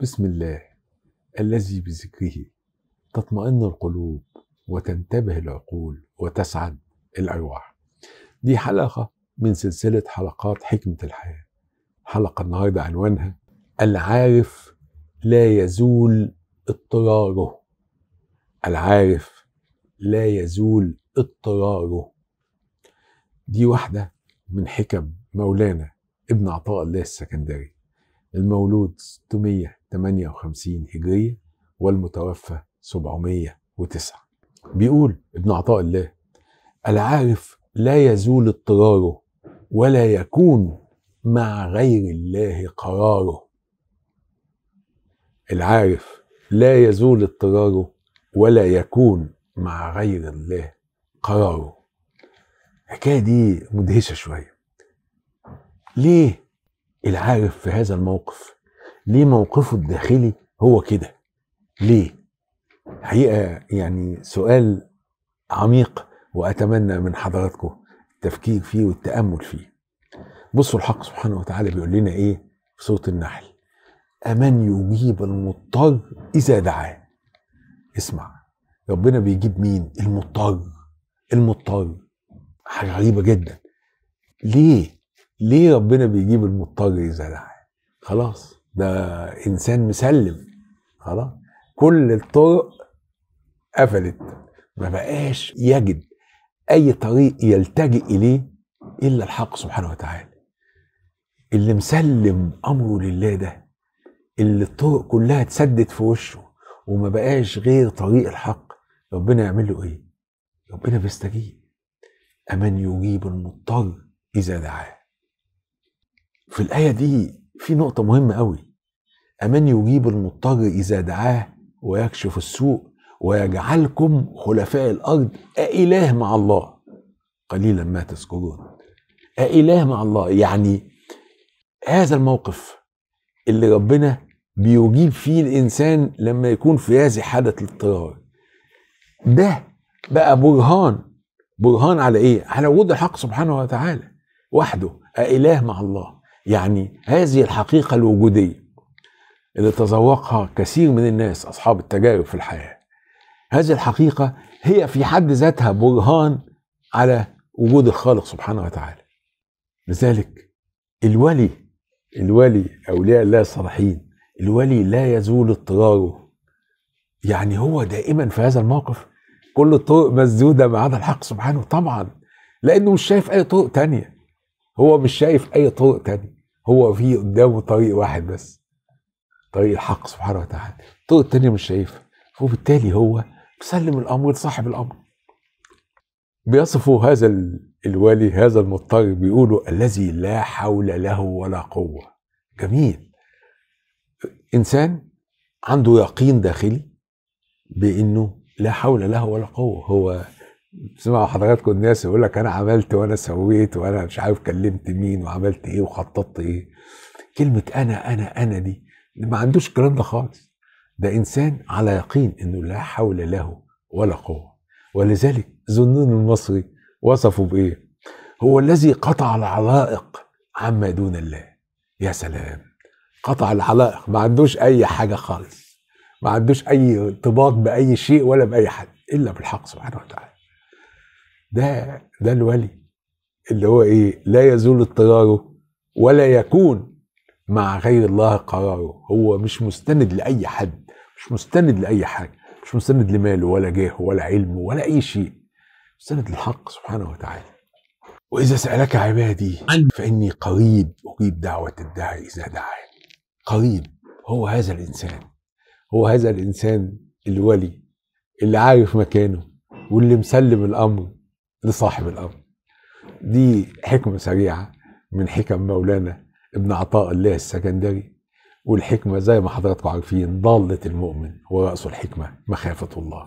بسم الله الذي بذكره تطمئن القلوب وتنتبه العقول وتسعد الأرواح دي حلقة من سلسلة حلقات حكمة الحياة حلقة النهاردة عنوانها العارف لا يزول اضطراره العارف لا يزول اضطراره دي واحدة من حكم مولانا ابن عطاء الله السكندري المولود 600 58 هجرية والمتوفى 709 بيقول ابن عطاء الله العارف لا يزول اضطراره ولا يكون مع غير الله قراره العارف لا يزول اضطراره ولا يكون مع غير الله قراره الحكايه دي مدهشه شويه ليه العارف في هذا الموقف ليه موقفه الداخلي هو كده ليه حقيقه يعني سؤال عميق واتمنى من حضراتكم التفكير فيه والتامل فيه بصوا الحق سبحانه وتعالى بيقول لنا ايه في سوره النحل أمن يجيب المضطر إذا دعاه اسمع ربنا بيجيب مين المضطر المضطر حاجة غريبة جدا ليه ليه ربنا بيجيب المضطر إذا دعاه خلاص ده انسان مسلم خلاص كل الطرق قفلت ما بقاش يجد اي طريق يلتجئ اليه الا الحق سبحانه وتعالى اللي مسلم امره لله ده اللي الطرق كلها اتسدت في وشه وما بقاش غير طريق الحق ربنا يعمل له ايه ربنا بيستجيب أمن يجيب المضطر إذا دعاه في الآية دي في نقطة مهمة قوي أمن يجيب المضطر إذا دعاه ويكشف السوء ويجعلكم خلفاء الأرض أإله مع الله قليلا ما تذكرون أإله مع الله يعني هذا الموقف اللي ربنا بيجيب فيه الإنسان لما يكون في هذه حالة الاضطرار ده بقى برهان برهان على إيه؟ على وجود الحق سبحانه وتعالى وحده أإله مع الله يعني هذه الحقيقة الوجودية اللي تذوقها كثير من الناس أصحاب التجارب في الحياة هذه الحقيقة هي في حد ذاتها برهان على وجود الخالق سبحانه وتعالى لذلك الولي الولي أولياء الله الصالحين الولي لا يزول اضطراره يعني هو دائما في هذا الموقف كل الطرق مسدودة ما عدا الحق سبحانه طبعا لأنه مش شايف أي طرق تانية هو مش شايف أي طرق تانية هو في قدامه طريق واحد بس طريق الحق سبحانه وتعالى الطرق التانية مش شايفها وبالتالي هو بيسلم الأمر لصاحب الأمر بيصفوا هذا الوالي هذا المضطر بيقولوا الذي لا حول له ولا قوة جميل إنسان عنده يقين داخلي بأنه لا حول له ولا قوة هو سمعوا حضراتكم الناس يقول لك أنا عملت وأنا سويت وأنا مش عارف كلمت مين وعملت إيه وخططت إيه كلمة أنا أنا أنا دي ما عندوش الكلام ده خالص ده انسان على يقين انه لا حول له ولا قوه ولذلك ظنون المصري وصفه بايه هو الذي قطع العلائق عما دون الله يا سلام قطع العلائق ما عندوش اي حاجه خالص ما عندوش اي ارتباط باي شيء ولا باي حد الا بالحق سبحانه وتعالى ده ده الولي اللي هو ايه لا يزول اضطراره ولا يكون مع غير الله قراره هو مش مستند لأي حد مش مستند لأي حاجة مش مستند لماله ولا جاهه ولا علمه ولا أي شيء مستند للحق سبحانه وتعالى وإذا سألك عبادي فإني قريب أجيب دعوة الداعي إذا دعاني قريب هو هذا الإنسان هو هذا الإنسان الولي اللي عارف مكانه واللي مسلم الأمر لصاحب الأمر دي حكمة سريعة من حكم مولانا ابن عطاء الله السكندري والحكمة زي ما حضراتكم عارفين ضالة المؤمن ورأس الحكمة مخافة الله